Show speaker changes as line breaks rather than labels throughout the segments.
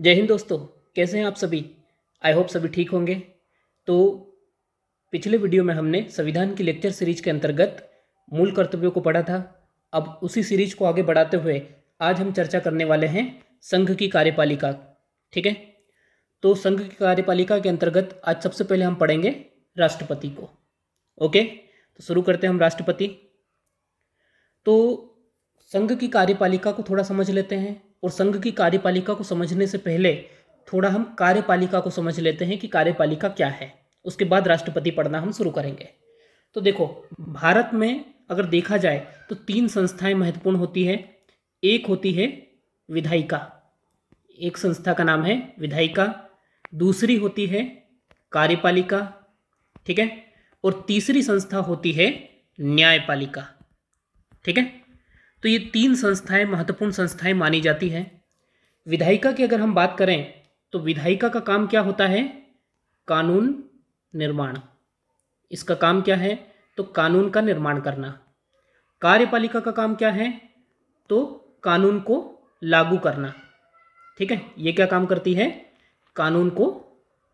जय हिंद दोस्तों कैसे हैं आप सभी आई होप सभी ठीक होंगे तो पिछले वीडियो में हमने संविधान की लेक्चर सीरीज के अंतर्गत मूल कर्तव्यों को पढ़ा था अब उसी सीरीज को आगे बढ़ाते हुए आज हम चर्चा करने वाले हैं संघ की कार्यपालिका ठीक है तो संघ की कार्यपालिका के अंतर्गत आज सबसे पहले हम पढ़ेंगे राष्ट्रपति को ओके तो शुरू करते हैं हम राष्ट्रपति तो संघ की कार्यपालिका को थोड़ा समझ लेते हैं और संघ की कार्यपालिका को समझने से पहले थोड़ा हम कार्यपालिका को समझ लेते हैं कि कार्यपालिका क्या है उसके बाद राष्ट्रपति पढ़ना हम शुरू करेंगे तो देखो भारत में अगर देखा जाए तो तीन संस्थाएं महत्वपूर्ण होती है एक होती है विधायिका एक संस्था का नाम है विधायिका दूसरी होती है कार्यपालिका ठीक है और तीसरी संस्था होती है न्यायपालिका ठीक है तो ये तीन संस्थाएं महत्वपूर्ण संस्थाएं मानी जाती हैं विधायिका की अगर हम बात करें तो विधायिका का काम क्या होता है कानून निर्माण इसका काम क्या है तो कानून का निर्माण करना कार्यपालिका का काम क्या है तो कानून को लागू करना ठीक है ये क्या काम करती है कानून को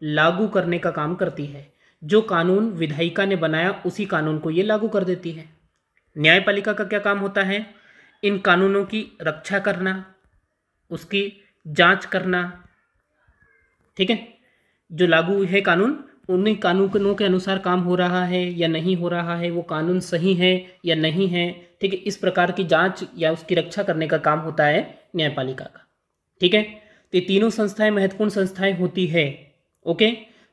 लागू करने का काम करती है जो कानून विधायिका ने बनाया उसी कानून को ये लागू कर देती है न्यायपालिका का क्या काम होता है इन कानूनों की रक्षा करना उसकी जांच करना ठीक है जो लागू है कानून उन्हीं कानूनों के अनुसार काम हो रहा है या नहीं हो रहा है वो कानून सही है या नहीं है ठीक है इस प्रकार की जांच या उसकी रक्षा करने का काम होता है न्यायपालिका का ठीक है तो ये तीनों संस्थाएं महत्वपूर्ण संस्थाएं होती है ओके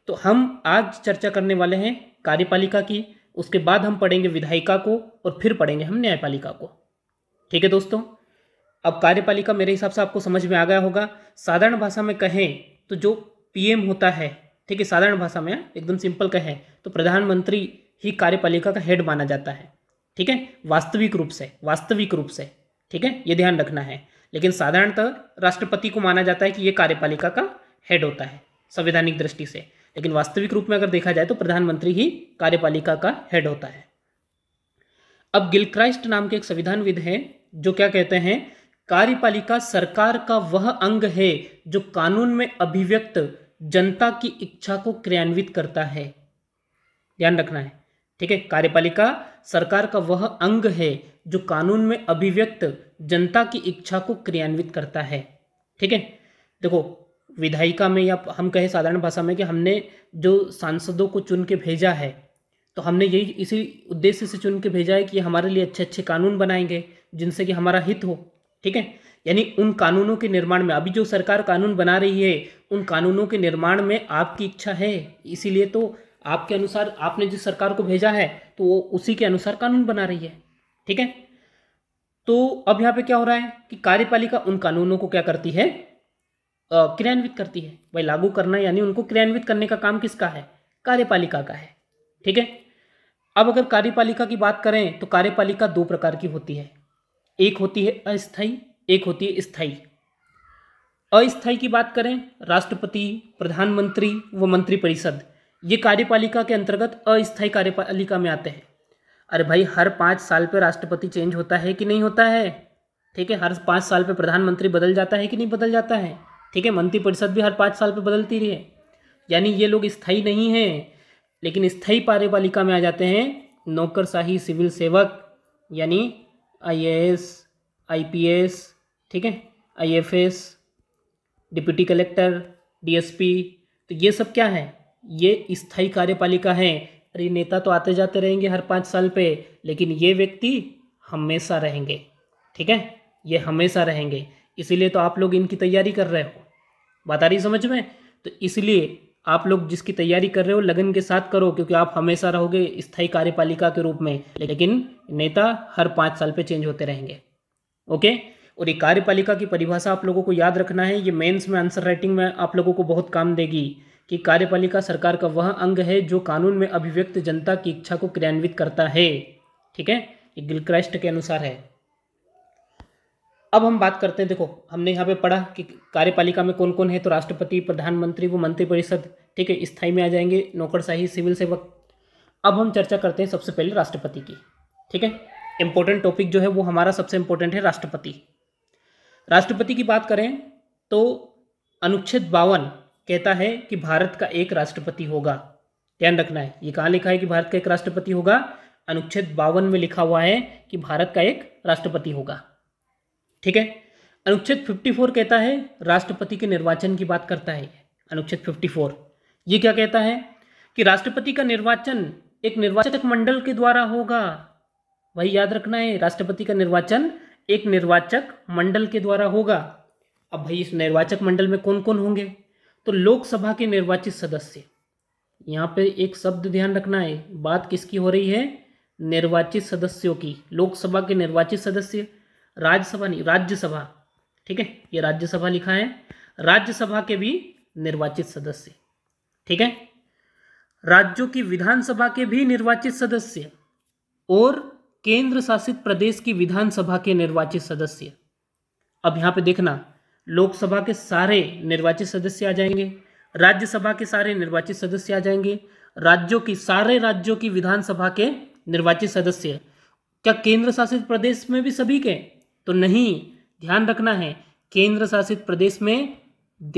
तो हम आज चर्चा करने वाले हैं कार्यपालिका की उसके बाद हम पढ़ेंगे विधायिका को और फिर पढ़ेंगे हम न्यायपालिका को ठीक है दोस्तों अब कार्यपालिका मेरे हिसाब से आपको समझ में आ गया होगा साधारण भाषा में कहें तो जो पीएम होता है ठीक है साधारण भाषा में एकदम सिंपल कहें तो प्रधानमंत्री ही कार्यपालिका का हेड माना जाता है ठीक है वास्तविक रूप से वास्तविक रूप से ठीक है ये ध्यान रखना है लेकिन साधारणतः राष्ट्रपति को माना जाता है कि ये कार्यपालिका का हेड होता है संवैधानिक दृष्टि से लेकिन वास्तविक रूप में अगर देखा जाए तो प्रधानमंत्री ही कार्यपालिका का हेड होता है अब गिलक्राइस्ट नाम के एक संविधानविद हैं जो क्या कहते हैं कार्यपालिका सरकार का वह अंग है जो कानून में अभिव्यक्त जनता की इच्छा को क्रियान्वित करता है ध्यान रखना है ठीक है कार्यपालिका सरकार का वह अंग है जो कानून में अभिव्यक्त जनता की इच्छा को क्रियान्वित करता है ठीक है देखो विधायिका में या हम कहें साधारण भाषा में कि हमने जो सांसदों को चुन के भेजा है तो हमने यही इसी उद्देश्य से चुन के भेजा है कि हमारे लिए अच्छे अच्छे कानून बनाएंगे जिनसे कि हमारा हित हो ठीक है यानी उन कानूनों के निर्माण में अभी जो सरकार कानून बना रही है उन कानूनों के निर्माण में आपकी इच्छा है इसीलिए तो आपके अनुसार आपने जिस सरकार को भेजा है तो वो उसी के अनुसार कानून बना रही है ठीक है तो अब यहाँ पे क्या हो रहा है कि कार्यपालिका उन कानूनों को क्या करती है क्रियान्वित करती है भाई लागू करना यानी उनको क्रियान्वित करने का काम किसका है कार्यपालिका का है ठीक है अब अगर कार्यपालिका की बात करें तो कार्यपालिका दो प्रकार की होती है एक होती है अस्थाई एक होती है स्थाई अस्थाई की बात करें राष्ट्रपति प्रधानमंत्री व मंत्रिपरिषद ये कार्यपालिका के अंतर्गत अस्थाई कार्यपालिका में आते हैं अरे भाई हर पाँच साल पे राष्ट्रपति चेंज होता है कि नहीं होता है ठीक है हर पाँच साल पे प्रधानमंत्री बदल जाता है कि नहीं बदल जाता है ठीक है मंत्रिपरिषद भी हर पाँच साल पे बदलती रही है यानी ये लोग स्थाई नहीं हैं लेकिन स्थायी कार्यपालिका में आ जाते हैं नौकरशाही सिविल सेवक यानी आईएएस आईपीएस ठीक है आईएफएस डिप्टी कलेक्टर डीएसपी तो ये सब क्या है ये स्थाई कार्यपालिका है अरे नेता तो आते जाते रहेंगे हर पाँच साल पे लेकिन ये व्यक्ति हमेशा रहेंगे ठीक है ये हमेशा रहेंगे इसीलिए तो आप लोग इनकी तैयारी कर रहे हो बता रही समझ में तो इसलिए आप लोग जिसकी तैयारी कर रहे हो लगन के साथ करो क्योंकि आप हमेशा रहोगे स्थायी कार्यपालिका के रूप में लेकिन नेता हर पाँच साल पे चेंज होते रहेंगे ओके और ये कार्यपालिका की परिभाषा आप लोगों को याद रखना है ये मेंस में आंसर राइटिंग में आप लोगों को बहुत काम देगी कि कार्यपालिका सरकार का वह अंग है जो कानून में अभिव्यक्त जनता की इच्छा को क्रियान्वित करता है ठीक है ये गिलक्राइस्ट के अनुसार है अब हम बात करते हैं देखो हमने यहाँ पे पढ़ा कि कार्यपालिका में कौन कौन है तो राष्ट्रपति प्रधानमंत्री वो मंत्रिपरिषद ठीक है स्थाई में आ जाएंगे नौकरशाही सिविल सेवक अब हम चर्चा करते हैं सबसे पहले राष्ट्रपति की ठीक है इंपॉर्टेंट टॉपिक जो है वो हमारा सबसे इम्पोर्टेंट है राष्ट्रपति राष्ट्रपति की बात करें तो अनुच्छेद बावन कहता है कि भारत का एक राष्ट्रपति होगा ध्यान रखना है ये कहाँ लिखा है कि भारत का एक राष्ट्रपति होगा अनुच्छेद बावन में लिखा हुआ है कि भारत का एक राष्ट्रपति होगा ठीक है अनुच्छेद 54 कहता है राष्ट्रपति के निर्वाचन की बात करता है अनुच्छेद 54 ये क्या कहता है कि राष्ट्रपति का निर्वाचन एक निर्वाचक मंडल के द्वारा होगा वही याद रखना है राष्ट्रपति का निर्वाचन एक निर्वाचक मंडल के द्वारा होगा अब भाई इस निर्वाचक मंडल में कौन कौन होंगे तो लोकसभा के निर्वाचित सदस्य यहाँ पे एक शब्द ध्यान रखना है बात किसकी हो रही है निर्वाचित सदस्यों की लोकसभा के निर्वाचित सदस्य राज्यसभा नहीं राज्यसभा ठीक है ये राज्यसभा लिखा है राज्यसभा के भी निर्वाचित सदस्य ठीक है राज्यों की विधानसभा के भी निर्वाचित सदस्य और केंद्र शासित प्रदेश की विधानसभा के निर्वाचित सदस्य अब यहां पे देखना लोकसभा के सारे निर्वाचित सदस्य आ जाएंगे राज्यसभा के सारे निर्वाचित सदस्य आ जाएंगे राज्यों की सारे राज्यों की विधानसभा के निर्वाचित सदस्य क्या केंद्र शासित प्रदेश में भी सभी के तो नहीं ध्यान रखना है केंद्र शासित प्रदेश में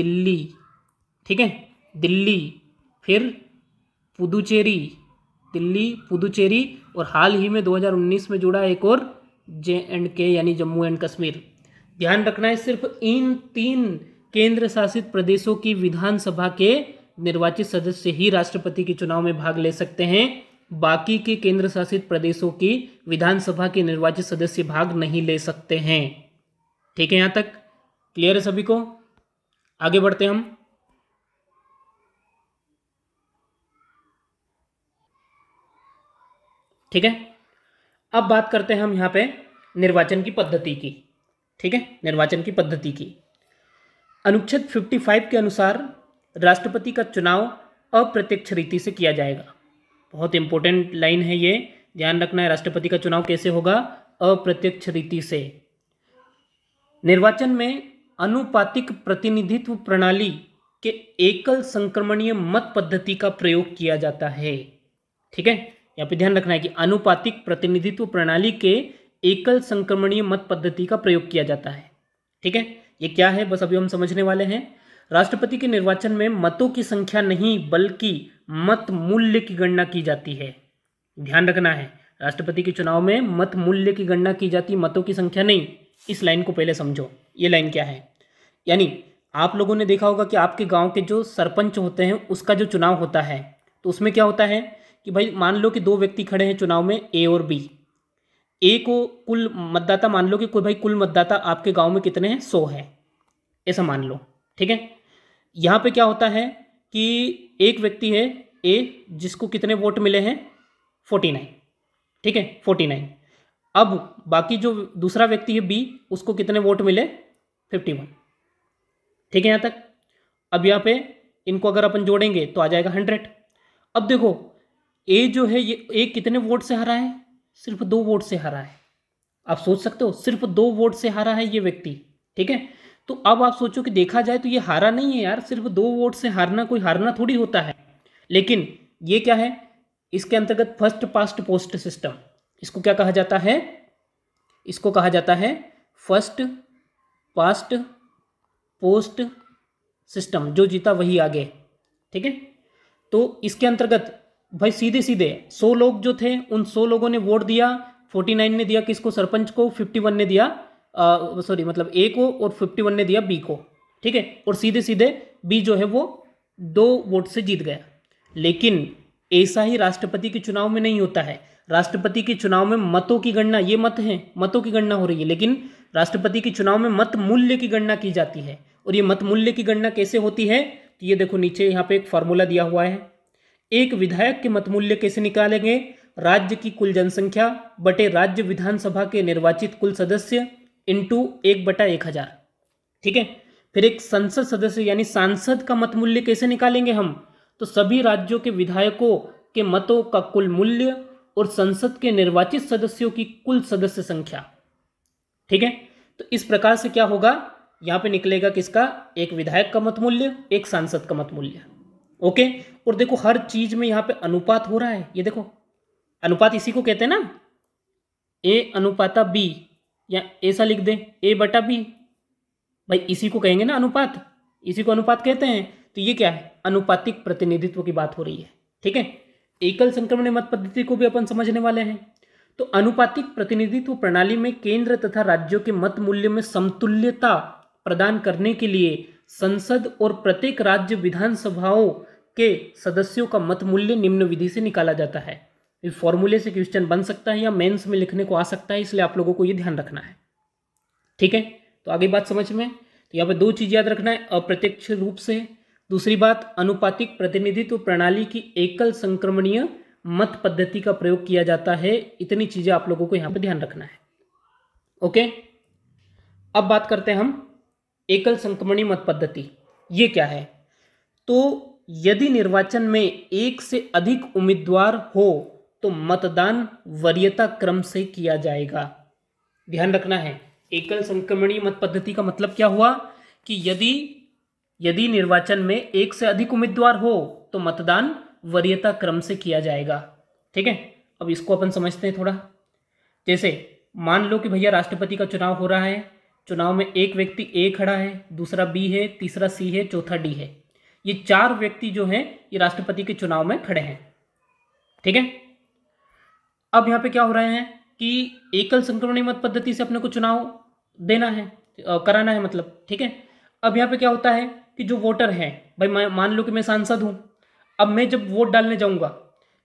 दिल्ली ठीक है दिल्ली फिर पुदुचेरी दिल्ली पुदुचेरी और हाल ही में 2019 में जुड़ा एक और जे एंड के यानी जम्मू एंड कश्मीर ध्यान रखना है सिर्फ इन तीन केंद्र शासित प्रदेशों की विधानसभा के निर्वाचित सदस्य ही राष्ट्रपति के चुनाव में भाग ले सकते हैं बाकी के केंद्र शासित प्रदेशों की विधानसभा के निर्वाचित सदस्य भाग नहीं ले सकते हैं ठीक है यहाँ तक क्लियर है सभी को आगे बढ़ते हैं हम ठीक है अब बात करते हैं हम यहाँ पे निर्वाचन की पद्धति की ठीक है निर्वाचन की पद्धति की अनुच्छेद 55 के अनुसार राष्ट्रपति का चुनाव अप्रत्यक्ष रीति से किया जाएगा बहुत इंपॉर्टेंट लाइन है ये ध्यान रखना है राष्ट्रपति का चुनाव कैसे होगा अप्रत्यक्ष रीति से निर्वाचन में अनुपातिक प्रतिनिधित्व प्रणाली के एकल संक्रमणीय मत पद्धति का प्रयोग किया जाता है ठीक है यहाँ पे ध्यान रखना है कि अनुपातिक प्रतिनिधित्व प्रणाली के एकल संक्रमणीय मत पद्धति का प्रयोग किया जाता है ठीक है ये क्या है बस अभी हम समझने वाले हैं राष्ट्रपति के निर्वाचन में मतों की संख्या नहीं बल्कि मत मूल्य की गणना की जाती है ध्यान रखना है राष्ट्रपति के चुनाव में मत मूल्य की गणना की जाती मतों की संख्या नहीं इस लाइन को पहले समझो ये लाइन क्या है यानी आप लोगों ने देखा होगा कि आपके गांव के जो सरपंच होते हैं उसका जो चुनाव होता है तो उसमें क्या होता है कि भाई मान लो कि दो व्यक्ति खड़े हैं चुनाव में ए और बी ए को कुल मतदाता मान लो कि कोई भाई कुल मतदाता आपके गांव में कितने हैं सौ है ऐसा मान लो ठीक है यहाँ पे क्या होता है कि एक व्यक्ति है ए जिसको कितने वोट मिले हैं फोर्टी नाइन ठीक है फोर्टी नाइन अब बाकी जो दूसरा व्यक्ति है बी उसको कितने वोट मिले फिफ्टी वन ठीक है यहाँ तक अब यहाँ पे इनको अगर अपन जोड़ेंगे तो आ जाएगा हंड्रेड अब देखो ए जो है ये ए कितने वोट से हारा है सिर्फ दो वोट से हारा है आप सोच सकते हो सिर्फ दो वोट से हारा है ये व्यक्ति ठीक है तो अब आप सोचो कि देखा जाए तो ये हारा नहीं है यार सिर्फ दो वोट से हारना कोई हारना थोड़ी होता है लेकिन ये क्या है इसके अंतर्गत फर्स्ट पास्ट पोस्ट सिस्टम इसको क्या कहा जाता है इसको कहा जाता है फर्स्ट पास्ट पोस्ट सिस्टम जो जीता वही आगे ठीक है तो इसके अंतर्गत भाई सीधे सीधे सौ लोग जो थे उन सौ लोगों ने वोट दिया फोर्टी नाइन ने दिया किसको सरपंच को फिफ्टी वन ने दिया सॉरी मतलब ए को और फिफ्टी वन ने दिया बी को ठीक है और सीधे सीधे बी जो है वो दो वोट से जीत गया लेकिन ऐसा ही राष्ट्रपति के चुनाव में नहीं होता है राष्ट्रपति के चुनाव में मतों की गणना ये मत हैं मतों की गणना हो रही है लेकिन राष्ट्रपति के चुनाव में मत मूल्य की गणना की जाती है और ये मत मूल्य की गणना कैसे होती है तो ये देखो नीचे यहाँ पे एक फॉर्मूला दिया हुआ है एक विधायक के मत मूल्य कैसे निकालेंगे राज्य की कुल जनसंख्या बटे राज्य विधानसभा के निर्वाचित कुल सदस्य इंटू एक बटा एक हज़ार ठीक है फिर एक संसद सदस्य यानी सांसद का मत मूल्य कैसे निकालेंगे हम तो सभी राज्यों के विधायकों के मतों का कुल मूल्य और संसद के निर्वाचित सदस्यों की कुल सदस्य संख्या ठीक है तो इस प्रकार से क्या होगा यहां पे निकलेगा किसका एक विधायक का मत मूल्य एक सांसद का मत मूल्य ओके और देखो हर चीज में यहां पे अनुपात हो रहा है ये देखो अनुपात इसी को कहते हैं ना ए अनुपाता बी या ऐसा लिख दें ए बटा बी भाई इसी को कहेंगे ना अनुपात इसी को अनुपात कहते हैं तो ये क्या है अनुपातिक प्रतिनिधित्व की बात हो रही है ठीक है एकल संक्रमण मत पद्धति को भी अपन समझने वाले हैं तो अनुपातिक प्रतिनिधित्व प्रणाली में केंद्र तथा राज्यों के मत मूल्य में समतुल्यता प्रदान करने के लिए संसद और प्रत्येक राज्य विधानसभाओं के सदस्यों का मत मूल्य निम्न विधि से निकाला जाता है इस फॉर्मूले से क्वेश्चन बन सकता है या मेंस में लिखने को आ सकता है इसलिए आप लोगों को ये ध्यान रखना है ठीक है तो आगे बात समझ में तो यहाँ पे दो चीज़ याद रखना है अप्रत्यक्ष रूप से दूसरी बात अनुपातिक प्रतिनिधित्व प्रणाली की एकल संक्रमणीय मत पद्धति का प्रयोग किया जाता है इतनी चीज़ें आप लोगों को यहाँ पर ध्यान रखना है ओके अब बात करते हैं हम एकल संक्रमणीय मत पद्धति ये क्या है तो यदि निर्वाचन में एक से अधिक उम्मीदवार हो तो मतदान वरीयता क्रम से किया जाएगा ध्यान रखना है एकल संक्रमणीय मत पद्धति का मतलब क्या हुआ कि यदि यदि निर्वाचन में एक से अधिक उम्मीदवार हो तो मतदान वरीयता क्रम से किया जाएगा ठीक है अब इसको अपन समझते हैं थोड़ा जैसे मान लो कि भैया राष्ट्रपति का चुनाव हो रहा है चुनाव में एक व्यक्ति ए खड़ा है दूसरा बी है तीसरा सी है चौथा डी है ये चार व्यक्ति जो हैं ये राष्ट्रपति के चुनाव में खड़े हैं ठीक है अब यहाँ पे क्या हो रहे हैं कि एकल संक्रमणी मत पद्धति से अपने को चुनाव देना है कराना है मतलब ठीक है अब यहाँ पे क्या होता है कि जो वोटर हैं भाई मान लो कि मैं सांसद हूँ अब मैं जब वोट डालने जाऊँगा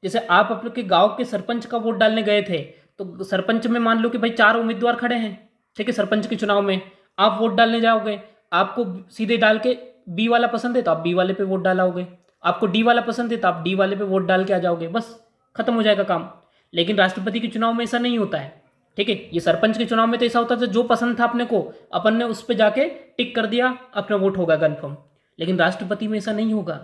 जैसे आप अपने के गांव के सरपंच का वोट डालने गए थे तो सरपंच में मान लो कि भाई चार उम्मीदवार खड़े हैं ठीक है सरपंच के चुनाव में आप वोट डालने जाओगे आपको सीधे डाल के बी वाला पसंद है तो आप बी वाले पे वोट डालाओगे आपको डी वाला पसंद है तो आप डी वाले पे वोट डाल के आ जाओगे बस खत्म हो जाएगा काम लेकिन राष्ट्रपति के चुनाव में ऐसा नहीं होता है ठीक है ये सरपंच के चुनाव में तो ऐसा होता था जो पसंद था अपने को अपन ने उस पर जाके टिक कर दिया अपना वोट होगा कन्फर्म लेकिन राष्ट्रपति में ऐसा नहीं होगा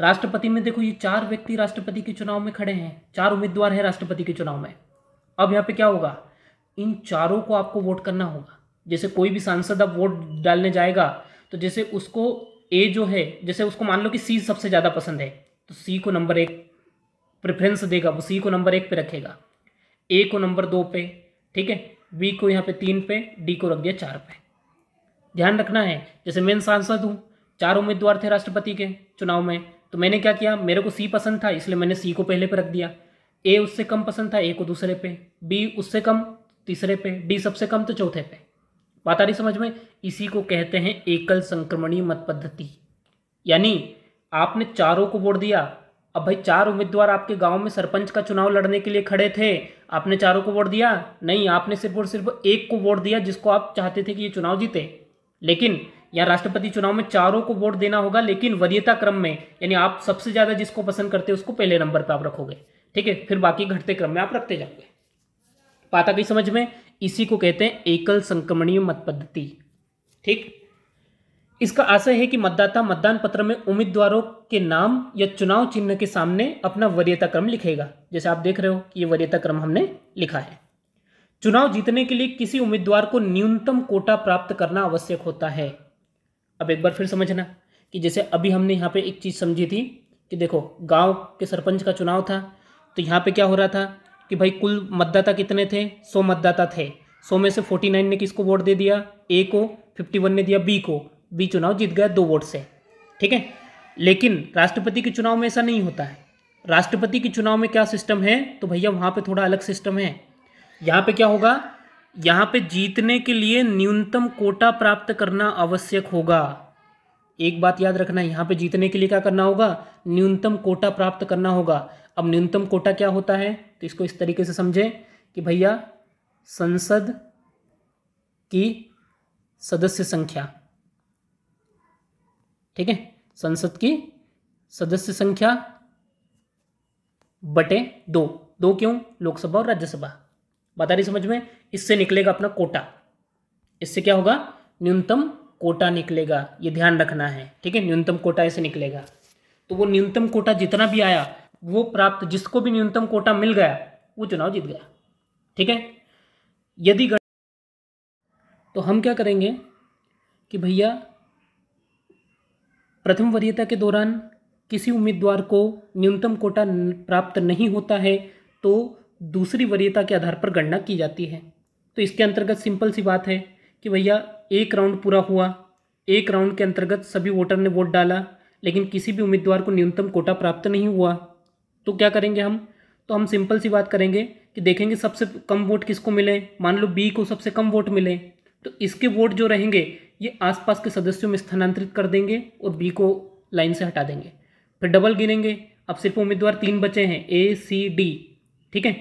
राष्ट्रपति में देखो ये चार व्यक्ति राष्ट्रपति के चुनाव में खड़े हैं चार उम्मीदवार हैं राष्ट्रपति के चुनाव में अब यहाँ पे क्या होगा इन चारों को आपको वोट करना होगा जैसे कोई भी सांसद अब वोट डालने जाएगा तो जैसे उसको ए जो है जैसे उसको मान लो कि सी सबसे ज़्यादा पसंद है तो सी को नंबर एक प्रेफरेंस देगा वो सी को नंबर एक पे रखेगा ए को नंबर दो पे ठीक है बी को यहाँ पे तीन पे डी को रख दिया चार पे ध्यान रखना है जैसे मैं सांसद हूँ चार उम्मीदवार थे राष्ट्रपति के चुनाव में तो मैंने क्या किया मेरे को सी पसंद था इसलिए मैंने सी को पहले पे रख दिया ए उससे कम पसंद था ए को दूसरे पे बी उससे कम तीसरे पे डी सबसे कम तो चौथे पे बात आ रही समझ में इसी को कहते हैं एकल संक्रमणीय मत पद्धति यानी आपने चारों को वोट दिया अब भाई चार उम्मीदवार आपके गांव में सरपंच का चुनाव लड़ने के लिए खड़े थे आपने चारों को वोट दिया नहीं आपने सिर्फ और सिर्फ एक को वोट दिया जिसको आप चाहते थे कि ये चुनाव जीते लेकिन या राष्ट्रपति चुनाव में चारों को वोट देना होगा लेकिन वरीयता क्रम में यानी आप सबसे ज़्यादा जिसको पसंद करते उसको पहले नंबर पर आप रखोगे ठीक है फिर बाकी घटते क्रम में आप रखते जाओगे पाता कहीं समझ में इसी को कहते हैं एकल संक्रमणीय मत पद्धति ठीक इसका आशय है कि मतदाता मतदान पत्र में उम्मीदवारों के नाम या चुनाव चिन्ह के सामने अपना वरीयता क्रम लिखेगा जैसे आप देख रहे हो कि ये वरीयता क्रम हमने लिखा है चुनाव जीतने के लिए किसी उम्मीदवार को न्यूनतम कोटा प्राप्त करना आवश्यक होता है अब एक बार फिर समझना कि जैसे अभी हमने यहाँ पे एक चीज़ समझी थी कि देखो गांव के सरपंच का चुनाव था तो यहाँ पे क्या हो रहा था कि भाई कुल मतदाता कितने थे सौ मतदाता थे सौ में से फोर्टी नाइन ने किसको वोट दे दिया ए को फिफ्टी वन ने दिया बी को भी चुनाव जीत गया दो वोट से ठीक है लेकिन राष्ट्रपति के चुनाव में ऐसा नहीं होता है राष्ट्रपति के चुनाव में क्या सिस्टम है तो भैया वहाँ पे थोड़ा अलग सिस्टम है यहाँ पे क्या होगा यहाँ पे जीतने के लिए न्यूनतम कोटा प्राप्त करना आवश्यक होगा एक बात याद रखना यहाँ पे जीतने के लिए क्या करना होगा न्यूनतम कोटा प्राप्त करना होगा अब न्यूनतम कोटा क्या होता है तो इसको इस तरीके से समझें कि भैया संसद की सदस्य संख्या ठीक है संसद की सदस्य संख्या बटे दो दो क्यों लोकसभा और राज्यसभा बता रही समझ में इससे निकलेगा अपना कोटा इससे क्या होगा न्यूनतम कोटा निकलेगा ये ध्यान रखना है ठीक है न्यूनतम कोटा ऐसे निकलेगा तो वो न्यूनतम कोटा जितना भी आया वो प्राप्त जिसको भी न्यूनतम कोटा मिल गया वो चुनाव जीत गया ठीक है यदि तो हम क्या करेंगे कि भैया प्रथम वरीयता के दौरान किसी उम्मीदवार को न्यूनतम कोटा प्राप्त नहीं होता है तो दूसरी वरीयता के आधार पर गणना की जाती है तो इसके अंतर्गत सिंपल सी बात है कि भैया एक राउंड पूरा हुआ एक राउंड के अंतर्गत सभी वोटर ने वोट डाला लेकिन किसी भी उम्मीदवार को न्यूनतम कोटा प्राप्त नहीं हुआ तो क्या करेंगे हम तो हम सिंपल सी बात करेंगे कि देखेंगे सबसे कम वोट किसको मिले मान लो बी को सबसे कम वोट मिले तो इसके वोट जो रहेंगे ये आसपास के सदस्यों में स्थानांतरित कर देंगे और बी को लाइन से हटा देंगे फिर डबल गिनेंगे अब सिर्फ उम्मीदवार तीन बचे हैं ए सी डी ठीक है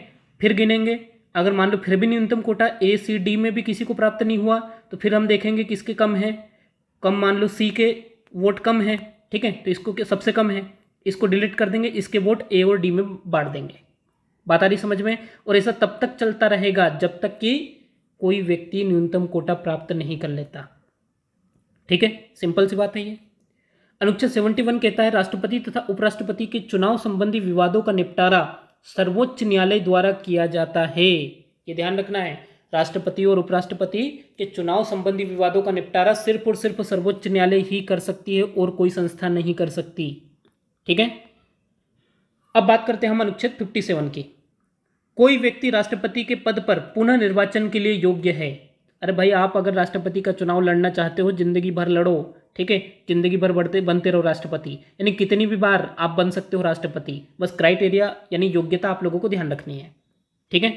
फिर गिनेंगे अगर मान लो फिर भी न्यूनतम कोटा ए सी डी में भी किसी को प्राप्त नहीं हुआ तो फिर हम देखेंगे किसके कम है कम मान लो सी के वोट कम है ठीक है तो इसको सबसे कम है इसको डिलीट कर देंगे इसके वोट ए और डी में बांट देंगे बात आ रही समझ में और ऐसा तब तक चलता रहेगा जब तक कि कोई व्यक्ति न्यूनतम कोटा प्राप्त नहीं कर लेता ठीक है सिंपल सी बात है ये अनुच्छेद वन कहता है राष्ट्रपति तथा उपराष्ट्रपति के चुनाव संबंधी विवादों का निपटारा सर्वोच्च न्यायालय द्वारा किया जाता है ये ध्यान रखना है राष्ट्रपति और उपराष्ट्रपति के चुनाव संबंधी विवादों का निपटारा सिर्फ और सिर्फ सर्वोच्च न्यायालय ही कर सकती है और कोई संस्था नहीं कर सकती ठीक है अब बात करते हैं हम अनुच्छेद सेवन की कोई व्यक्ति राष्ट्रपति के पद पर पुनः निर्वाचन के लिए योग्य है अरे भाई आप अगर राष्ट्रपति का चुनाव लड़ना चाहते हो ज़िंदगी भर लड़ो ठीक है ज़िंदगी भर बढ़ते बनते रहो राष्ट्रपति यानी कितनी भी बार आप बन सकते हो राष्ट्रपति बस क्राइटेरिया यानी योग्यता आप लोगों को ध्यान रखनी है ठीक है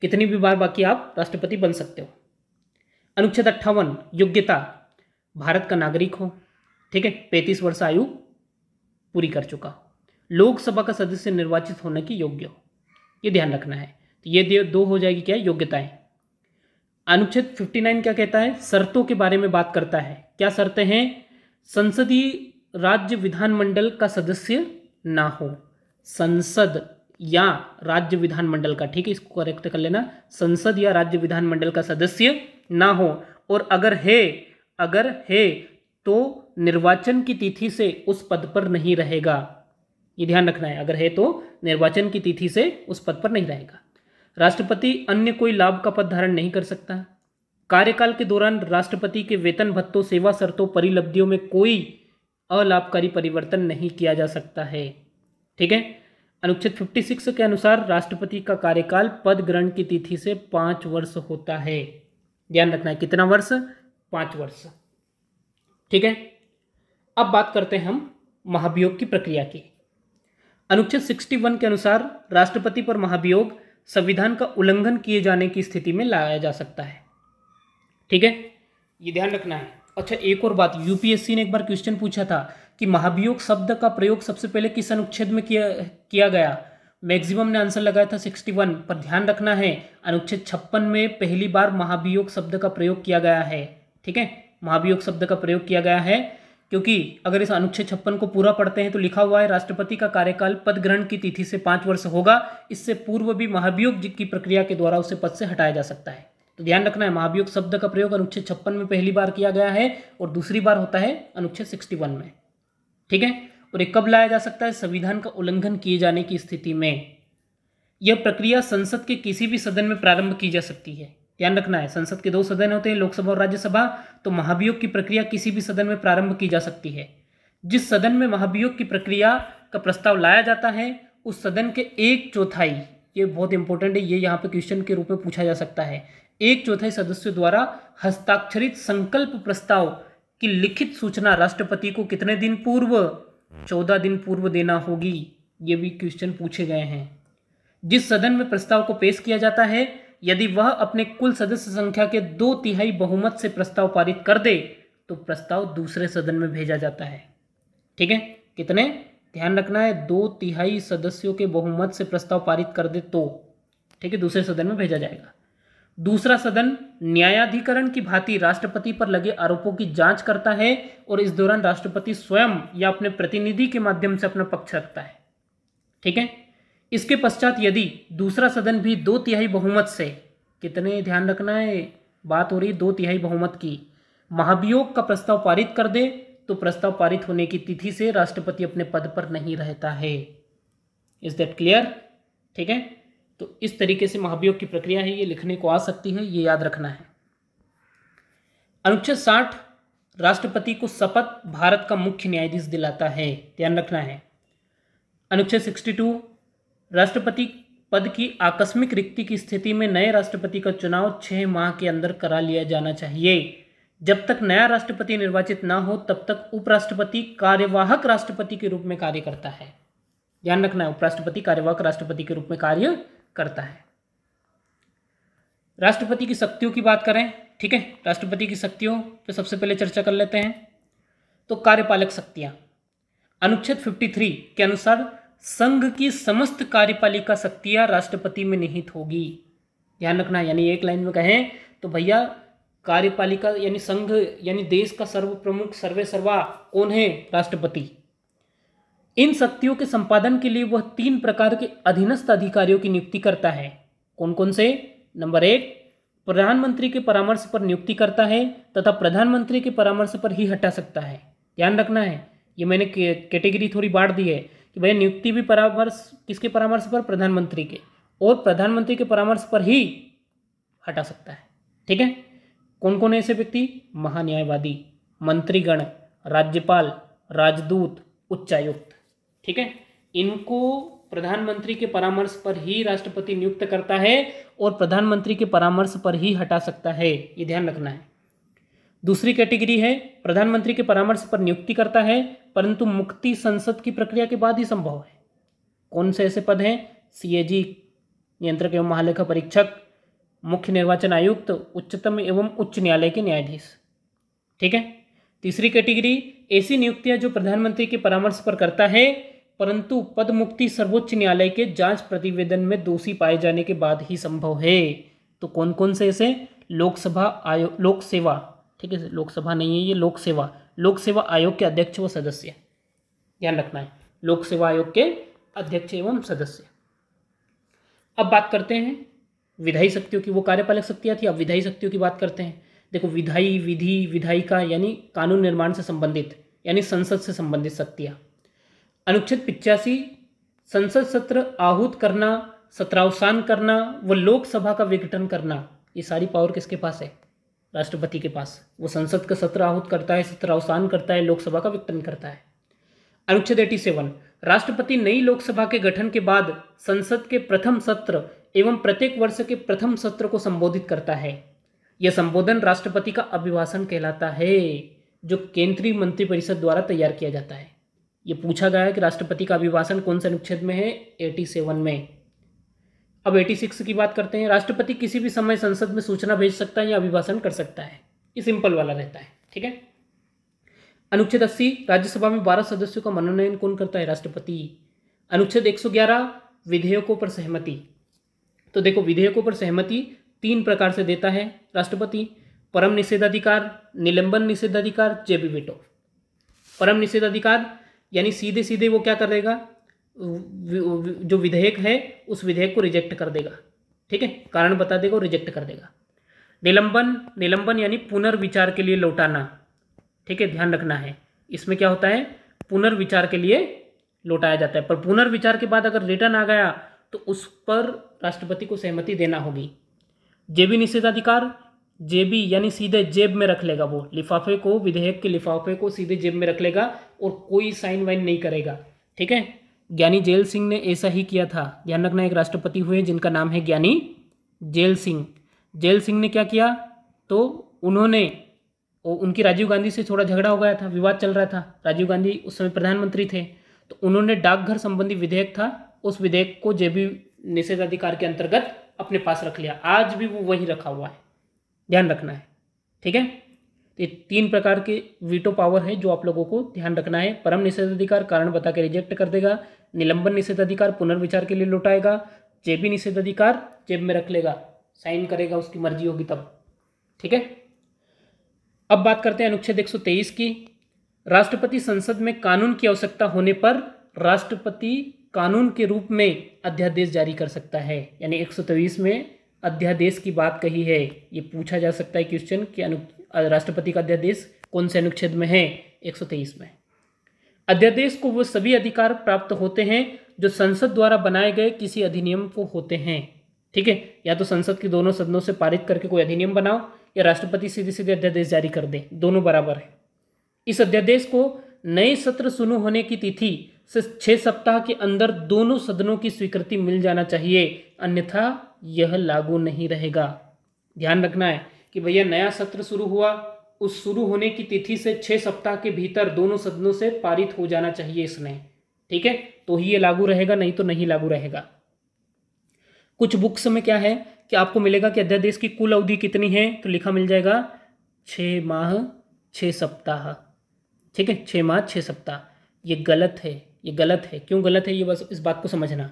कितनी भी बार बाकी आप राष्ट्रपति बन सकते हो अनुच्छेद अट्ठावन योग्यता भारत का नागरिक हो ठीक है पैंतीस वर्ष आयु पूरी कर चुका लोकसभा का सदस्य निर्वाचित होने की योग्य हो ये ध्यान रखना है तो ये दो हो जाएगी क्या योग्यताएं अनुच्छेद 59 क्या कहता है शर्तों के बारे में बात करता है क्या शर्तें हैं संसदीय राज्य विधानमंडल का सदस्य ना हो संसद या राज्य विधानमंडल का ठीक है इसको करेक्ट कर लेना संसद या राज्य विधानमंडल का सदस्य ना हो और अगर है अगर है तो निर्वाचन की तिथि से उस पद पर नहीं रहेगा ये ध्यान रखना है अगर है तो निर्वाचन की तिथि से उस पद पर नहीं रहेगा राष्ट्रपति अन्य कोई लाभ का पद धारण नहीं कर सकता कार्यकाल के दौरान राष्ट्रपति के वेतन भत्तों सेवा शर्तों परिलब्धियों में कोई अलाभकारी परिवर्तन नहीं किया जा सकता है ठीक है अनुच्छेद 56 के अनुसार राष्ट्रपति का कार्यकाल पद ग्रहण की तिथि से पाँच वर्ष होता है ध्यान रखना है कितना वर्ष पाँच वर्ष ठीक है अब बात करते हैं हम महाभियोग की प्रक्रिया की अनुच्छेद 61 के अनुसार राष्ट्रपति पर महाभियोग संविधान का उल्लंघन किए जाने की स्थिति में लाया जा सकता है ठीक है ये ध्यान रखना है अच्छा एक और बात यूपीएससी ने एक बार क्वेश्चन पूछा था कि महाभियोग शब्द का प्रयोग सबसे पहले किस अनुच्छेद में किया किया गया मैक्सिमम ने आंसर लगाया था 61 पर ध्यान रखना है अनुच्छेद छप्पन में पहली बार महाभियोग शब्द का प्रयोग किया गया है ठीक है महाभियोग शब्द का प्रयोग किया गया है क्योंकि अगर इस अनुच्छेद छप्पन को पूरा पढ़ते हैं तो लिखा हुआ है राष्ट्रपति का कार्यकाल पद ग्रहण की तिथि से पाँच वर्ष होगा इससे पूर्व भी महाभियोग की प्रक्रिया के द्वारा उसे पद से हटाया जा सकता है तो ध्यान रखना है महाभियोग शब्द का प्रयोग अनुच्छेद छप्पन में पहली बार किया गया है और दूसरी बार होता है अनुच्छेद सिक्सटी वन में ठीक है और ये कब लाया जा सकता है संविधान का उल्लंघन किए जाने की स्थिति में यह प्रक्रिया संसद के किसी भी सदन में प्रारंभ की जा सकती है ध्यान रखना है संसद के दो सदन होते हैं लोकसभा और राज्यसभा तो महाभियोग की प्रक्रिया किसी भी सदन में प्रारंभ की जा सकती है जिस सदन में महाभियोग की प्रक्रिया का प्रस्ताव लाया जाता है उस सदन के एक चौथाई ये बहुत इंपॉर्टेंट है ये यहाँ पे क्वेश्चन के रूप में पूछा जा सकता है एक चौथाई सदस्यों द्वारा हस्ताक्षरित संकल्प प्रस्ताव की लिखित सूचना राष्ट्रपति को कितने दिन पूर्व चौदह दिन पूर्व देना होगी ये भी क्वेश्चन पूछे गए हैं जिस सदन में प्रस्ताव को पेश किया जाता है यदि वह अपने कुल सदस्य संख्या के दो तिहाई बहुमत से प्रस्ताव पारित कर दे तो प्रस्ताव दूसरे सदन में भेजा जाता है ठीक है कितने ध्यान रखना है दो तिहाई सदस्यों के बहुमत से प्रस्ताव पारित कर दे तो ठीक है दूसरे सदन में भेजा जाएगा दूसरा सदन न्यायाधिकरण की भांति राष्ट्रपति पर लगे आरोपों की जांच करता है और इस दौरान राष्ट्रपति स्वयं या अपने प्रतिनिधि के माध्यम से अपना पक्ष रखता है ठीक है इसके पश्चात यदि दूसरा सदन भी दो तिहाई बहुमत से कितने ध्यान रखना है बात हो रही दो तिहाई बहुमत की महाभियोग का प्रस्ताव पारित कर दे तो प्रस्ताव पारित होने की तिथि से राष्ट्रपति अपने पद पर नहीं रहता है इज दैट क्लियर ठीक है तो इस तरीके से महाभियोग की प्रक्रिया है ये लिखने को आ सकती है ये याद रखना है अनुच्छेद साठ राष्ट्रपति को शपथ भारत का मुख्य न्यायाधीश दिलाता है ध्यान रखना है अनुच्छेद सिक्सटी टू राष्ट्रपति पद की आकस्मिक रिक्ति की स्थिति में नए राष्ट्रपति का चुनाव छः माह के अंदर करा लिया जाना चाहिए जब तक नया राष्ट्रपति निर्वाचित ना हो तब तक उपराष्ट्रपति कार्यवाहक राष्ट्रपति के रूप में कार्य करता है ध्यान रखना है उपराष्ट्रपति कार्यवाहक राष्ट्रपति के रूप में कार्य करता है राष्ट्रपति की शक्तियों की बात करें ठीक है राष्ट्रपति की शक्तियों पर सबसे पहले चर्चा कर लेते हैं तो कार्यपालक शक्तियाँ अनुच्छेद 53 के अनुसार संघ की समस्त कार्यपालिका शक्तियां राष्ट्रपति में निहित होगी ध्यान रखना यानी एक लाइन में कहें तो भैया कार्यपालिका यानी संघ यानी देश का सर्व प्रमुख सर्वे सर्वा कौन है राष्ट्रपति इन शक्तियों के संपादन के लिए वह तीन प्रकार के अधीनस्थ अधिकारियों की नियुक्ति करता है कौन कौन से नंबर एक प्रधानमंत्री के परामर्श पर नियुक्ति करता है तथा प्रधानमंत्री के परामर्श पर ही हटा सकता है ध्यान रखना है ये मैंने कैटेगरी थोड़ी बांट दी है कि भैया नियुक्ति भी परामर्श किसके परामर्श पर प्रधानमंत्री के और प्रधानमंत्री के परामर्श पर ही हटा सकता है ठीक है कौन कौन है ऐसे व्यक्ति महान्यायवादी मंत्रीगण राज्यपाल राजदूत उच्चायुक्त ठीक है इनको प्रधानमंत्री के परामर्श पर ही राष्ट्रपति नियुक्त करता है और प्रधानमंत्री के परामर्श पर ही हटा सकता है ये ध्यान रखना है दूसरी कैटेगरी है प्रधानमंत्री के परामर्श पर नियुक्ति करता है परंतु मुक्ति संसद की प्रक्रिया के बाद ही संभव है कौन से ऐसे पद हैं सीएजी नियंत्रक एवं महालेखा परीक्षक मुख्य निर्वाचन आयुक्त उच्चतम एवं उच्च न्यायालय के न्यायाधीश ठीक है तीसरी कैटेगरी ऐसी नियुक्तियां जो प्रधानमंत्री के परामर्श पर करता है परंतु पद मुक्ति सर्वोच्च न्यायालय के जांच प्रतिवेदन में दोषी पाए जाने के बाद ही संभव है तो कौन कौन से ऐसे लोकसभा आयोग लोक सेवा ठीक है लोकसभा नहीं है ये लोक सेवा लोक सेवा आयोग के अध्यक्ष व सदस्य ध्यान रखना है लोक सेवा आयोग के अध्यक्ष एवं सदस्य अब बात करते हैं विधायी शक्तियों की वो कार्यपालक शक्तियाँ थी अब विधायी शक्तियों की बात करते हैं देखो विधायी विधि विधायिका यानी कानून निर्माण से संबंधित यानी संसद से संबंधित शक्तियाँ अनुच्छेद पिचासी संसद सत्र आहूत करना सत्रावसान करना व लोकसभा का विघटन करना ये सारी पावर किसके पास है राष्ट्रपति के पास वो संसद का सत्र आहूत करता है सत्र अवसान करता है लोकसभा का वितरण करता है अनुच्छेद एटी सेवन राष्ट्रपति नई लोकसभा के गठन के बाद संसद के प्रथम सत्र एवं प्रत्येक वर्ष के प्रथम सत्र को संबोधित करता है यह संबोधन राष्ट्रपति का अभिभाषण कहलाता है जो केंद्रीय मंत्रिपरिषद द्वारा तैयार किया जाता है ये पूछा गया है कि राष्ट्रपति का अभिभाषण कौन से अनुच्छेद में है एटी सेवन में अब 86 की बात करते हैं राष्ट्रपति किसी भी समय संसद में सूचना भेज सकता है या अभिभाषण कर सकता है ये सिंपल वाला रहता है ठीक है अनुच्छेद अस्सी राज्यसभा में बारह सदस्यों का मनोनयन कौन करता है राष्ट्रपति अनुच्छेद 111 विधेयकों पर सहमति तो देखो विधेयकों पर सहमति तीन प्रकार से देता है राष्ट्रपति परम निषेधाधिकार निलंबन निषेधाधिकार जेबी विटो परम निषेधाधिकार यानी सीधे सीधे वो क्या करेगा जो विधेयक है उस विधेयक को रिजेक्ट कर देगा ठीक है कारण बता देगा और रिजेक्ट कर देगा निलंबन निलंबन यानी पुनर्विचार के लिए लौटाना ठीक है ध्यान रखना है इसमें क्या होता है पुनर्विचार के लिए लौटाया जाता है पर पुनर्विचार के बाद अगर रिटर्न आ गया तो उस पर राष्ट्रपति को सहमति देना होगी जेबी निषेधाधिकार जेबी यानी सीधे जेब में रख लेगा वो लिफाफे को विधेयक के लिफाफे को सीधे जेब में रख लेगा और कोई साइन वाइन नहीं करेगा ठीक है ज्ञानी जेल सिंह ने ऐसा ही किया था ध्यान रखना एक राष्ट्रपति हुए जिनका नाम है ज्ञानी जेल सिंह जेल सिंह ने क्या किया तो उन्होंने उनकी राजीव गांधी से थोड़ा झगड़ा हो गया था विवाद चल रहा था राजीव गांधी उस समय प्रधानमंत्री थे तो उन्होंने डाकघर संबंधी विधेयक था उस विधेयक को जेबी निषेधाधिकार के अंतर्गत अपने पास रख लिया आज भी वो वहीं रखा हुआ है ध्यान रखना है ठीक है ये तीन प्रकार के वीटो पावर है जो आप लोगों को ध्यान रखना है परम निषेधाधिकार कारण बता के रिजेक्ट कर देगा निलंबन निषेधाधिकार पुनर्विचार के लिए लौटाएगा जेबी निषेधाधिकार जेब में रख लेगा साइन करेगा उसकी मर्जी होगी तब ठीक है अब बात करते हैं अनुच्छेद एक की राष्ट्रपति संसद में कानून की आवश्यकता होने पर राष्ट्रपति कानून के रूप में अध्यादेश जारी कर सकता है यानी एक में अध्यादेश की बात कही है ये पूछा जा सकता है क्वेश्चन कि राष्ट्रपति का अध्यादेश कौन से अनुच्छेद में है एक में अध्यादेश को वो सभी अधिकार प्राप्त होते हैं जो संसद द्वारा बनाए गए किसी अधिनियम को होते हैं ठीक है या तो संसद के दोनों सदनों से पारित करके कोई अधिनियम बनाओ या राष्ट्रपति सीधे सीधे अध्यादेश जारी कर दे दोनों बराबर है इस अध्यादेश को नए सत्र शुरू होने की तिथि से छह सप्ताह के अंदर दोनों सदनों की स्वीकृति मिल जाना चाहिए अन्यथा यह लागू नहीं रहेगा ध्यान रखना है कि भैया नया सत्र शुरू हुआ उस शुरू होने की तिथि से छः सप्ताह के भीतर दोनों सदनों से पारित हो जाना चाहिए इसने ठीक है तो ही ये लागू रहेगा नहीं तो नहीं लागू रहेगा कुछ बुक्स में क्या है कि आपको मिलेगा कि अध्यादेश की कुल अवधि कितनी है तो लिखा मिल जाएगा छः माह छः सप्ताह ठीक है छः माह छः सप्ताह ये गलत है ये गलत है क्यों गलत है ये बस इस बात को समझना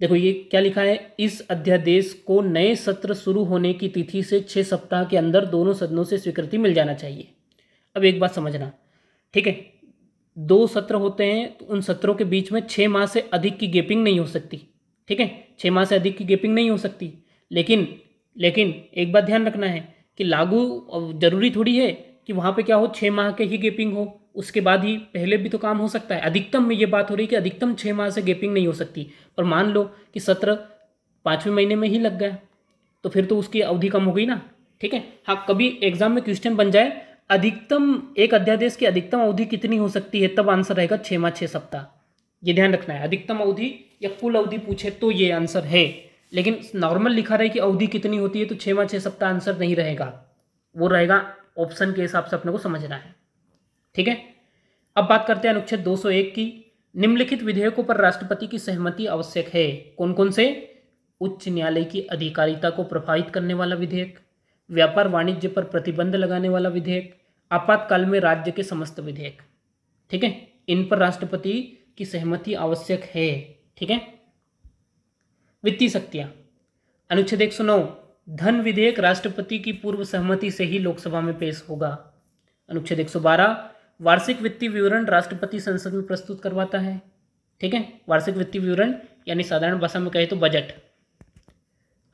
देखो ये क्या लिखा है इस अध्यादेश को नए सत्र शुरू होने की तिथि से छः सप्ताह के अंदर दोनों सदनों से स्वीकृति मिल जाना चाहिए अब एक बात समझना ठीक है दो सत्र होते हैं तो उन सत्रों के बीच में छः माह से अधिक की गेपिंग नहीं हो सकती ठीक है छः माह से अधिक की गेपिंग नहीं हो सकती लेकिन लेकिन एक बात ध्यान रखना है कि लागू ज़रूरी थोड़ी है कि वहाँ पे क्या हो छः माह के ही गेपिंग हो उसके बाद ही पहले भी तो काम हो सकता है अधिकतम में ये बात हो रही है कि अधिकतम छः माह से गैपिंग नहीं हो सकती पर मान लो कि सत्र पाँचवें महीने में ही लग गया तो फिर तो उसकी अवधि कम हो गई ना ठीक है हाँ कभी एग्जाम में क्वेश्चन बन जाए अधिकतम एक अध्यादेश की अधिकतम अवधि कितनी हो सकती है तब आंसर रहेगा छः माह छः सप्ताह ये ध्यान रखना है अधिकतम अवधि या कुल अवधि पूछे तो ये आंसर है लेकिन नॉर्मल लिखा रहे कि अवधि कितनी होती है तो छः माह छः सप्ताह आंसर नहीं रहेगा वो रहेगा ऑप्शन के हिसाब से अपने को समझना है ठीक है अब बात करते हैं अनुच्छेद 201 की निम्नलिखित विधेयकों पर राष्ट्रपति की सहमति आवश्यक है कौन कौन से उच्च न्यायालय की अधिकारिता को प्रभावित करने वाला विधेयक व्यापार वाणिज्य पर प्रतिबंध लगाने वाला विधेयक आपातकाल में राज्य के समस्त विधेयक ठीक है इन पर राष्ट्रपति की सहमति आवश्यक है ठीक है वित्तीय शक्तियां अनुच्छेद 109 धन विधेयक राष्ट्रपति की पूर्व सहमति से ही लोकसभा में पेश होगा अनुच्छेद 112 वार्षिक वित्तीय विवरण राष्ट्रपति संसद में प्रस्तुत करवाता है ठीक है वार्षिक वित्तीय विवरण यानी साधारण भाषा में कहे तो बजट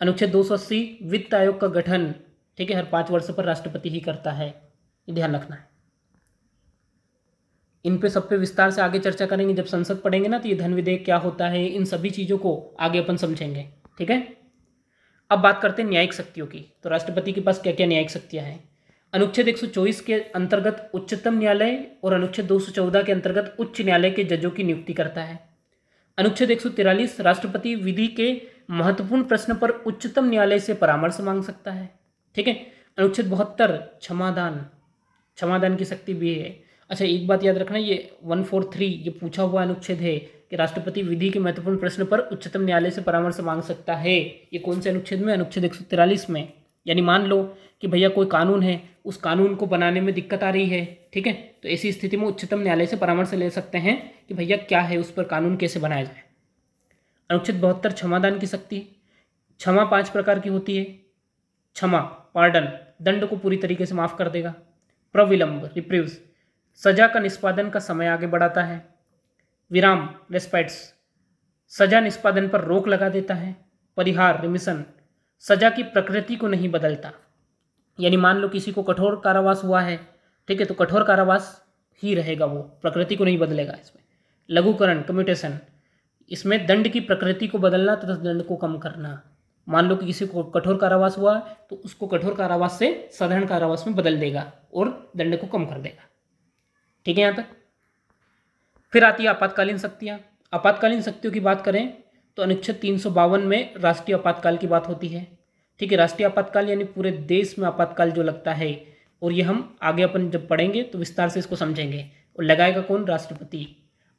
अनुच्छेद दो वित्त आयोग का गठन ठीक है हर पाँच वर्ष पर राष्ट्रपति ही करता है ध्यान रखना है इन पे सब पे विस्तार से आगे चर्चा करेंगे जब संसद पढ़ेंगे ना तो ये धन विधेयक क्या होता है इन सभी चीज़ों को आगे अपन समझेंगे ठीक है अब बात करते हैं न्यायिक शक्तियों की तो राष्ट्रपति के पास क्या क्या न्यायिक शक्तियाँ हैं अनुच्छेद 124 के अंतर्गत उच्चतम न्यायालय और अनुच्छेद 214 के अंतर्गत उच्च न्यायालय के जजों की नियुक्ति करता है अनुच्छेद एक राष्ट्रपति विधि के महत्वपूर्ण प्रश्न पर उच्चतम न्यायालय से परामर्श मांग सकता है ठीक है अनुच्छेद बहत्तर क्षमादान क्षमादान की शक्ति भी है अच्छा एक बात याद रखना ये वन फोर थ्री ये पूछा हुआ अनुच्छेद है कि राष्ट्रपति विधि के महत्वपूर्ण प्रश्न पर उच्चतम न्यायालय से परामर्श मांग सकता है ये कौन से अनुच्छेद में अनुच्छेद एक में यानी मान लो कि भैया कोई कानून है उस कानून को बनाने में दिक्कत आ रही है ठीक है तो ऐसी स्थिति में उच्चतम न्यायालय से परामर्श ले सकते हैं कि भैया क्या है उस पर कानून कैसे बनाया जाए अनुच्छेद बहत्तर क्षमादान की शक्ति क्षमा पाँच प्रकार की होती है क्षमा पार्डन दंड को पूरी तरीके से माफ़ कर देगा प्रविलंब रिप्रीव्स सजा का निष्पादन का समय आगे बढ़ाता है विराम रेस्पेट्स सजा निष्पादन पर रोक लगा देता है परिहार रिमिशन सजा की प्रकृति को नहीं बदलता यानी मान लो किसी को कठोर कारावास हुआ है ठीक है तो कठोर कारावास ही रहेगा वो प्रकृति को नहीं बदलेगा इसमें लघुकरण कम्यूटेशन इसमें दंड की प्रकृति को बदलना तथा दंड को कम करना मान लो कि किसी को कठोर कारावास हुआ तो उसको कठोर कारावास से साधारण कारावास में बदल देगा और दंड को कम कर देगा ठीक है यहाँ तक फिर आती है आपातकालीन शक्तियाँ आपातकालीन शक्तियों की बात करें तो अनुच्छेद तीन में राष्ट्रीय आपातकाल की बात होती है ठीक है राष्ट्रीय आपातकाल यानी पूरे देश में आपातकाल जो लगता है और ये हम आगे अपन जब पढ़ेंगे तो विस्तार से इसको समझेंगे और लगाएगा कौन राष्ट्रपति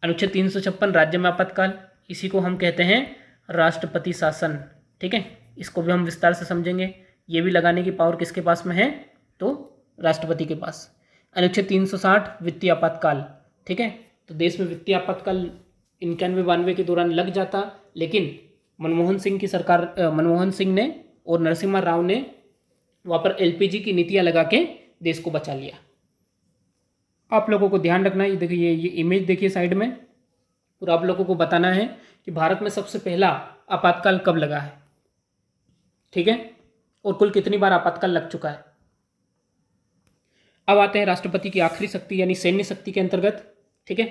अनुच्छेद तीन सौ छप्पन राज्य में आपातकाल इसी को हम कहते हैं राष्ट्रपति शासन ठीक है इसको भी हम विस्तार से समझेंगे ये भी लगाने की पावर किसके पास में है तो राष्ट्रपति के पास अनुच्छेद तीन सौ साठ वित्तीय आपातकाल ठीक है तो देश में वित्तीय आपातकाल इक्यानवे बानवे के दौरान लग जाता लेकिन मनमोहन सिंह की सरकार मनमोहन सिंह ने और नरसिम्हा राव ने वहाँ पर एलपीजी की नीतियाँ लगा के देश को बचा लिया आप लोगों को ध्यान रखना है देखिए ये ये इमेज देखिए साइड में और आप लोगों को बताना है कि भारत में सबसे पहला आपातकाल कब लगा है ठीक है और कुल कितनी बार आपातकाल लग चुका है अब आते हैं राष्ट्रपति की आखिरी शक्ति यानी सैन्य शक्ति के अंतर्गत ठीक है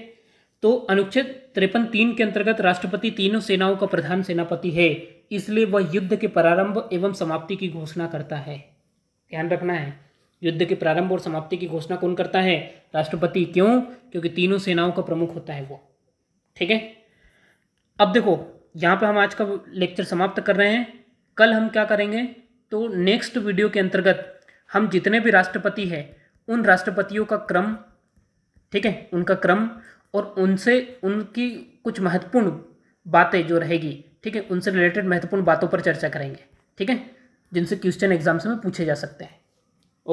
तो अनुच्छेद त्रेपन तीन के अंतर्गत राष्ट्रपति तीनों सेनाओं का प्रधान सेनापति है इसलिए वह युद्ध के प्रारंभ एवं समाप्ति की घोषणा करता है ध्यान रखना है युद्ध के प्रारंभ और समाप्ति की घोषणा कौन करता है राष्ट्रपति क्यों क्योंकि तीनों सेनाओं का प्रमुख होता है वो ठीक है अब देखो यहाँ पे हम आज का लेक्चर समाप्त कर रहे हैं कल हम क्या करेंगे तो नेक्स्ट वीडियो के अंतर्गत हम जितने भी राष्ट्रपति हैं उन राष्ट्रपतियों का क्रम ठीक है उनका क्रम और उनसे उनकी कुछ महत्वपूर्ण बातें जो रहेगी ठीक है उनसे रिलेटेड महत्वपूर्ण बातों पर चर्चा करेंगे ठीक है जिनसे क्वेश्चन एग्जाम्स में पूछे जा सकते हैं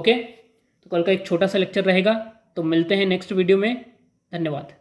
ओके तो कल का एक छोटा सा लेक्चर रहेगा तो मिलते हैं नेक्स्ट वीडियो में धन्यवाद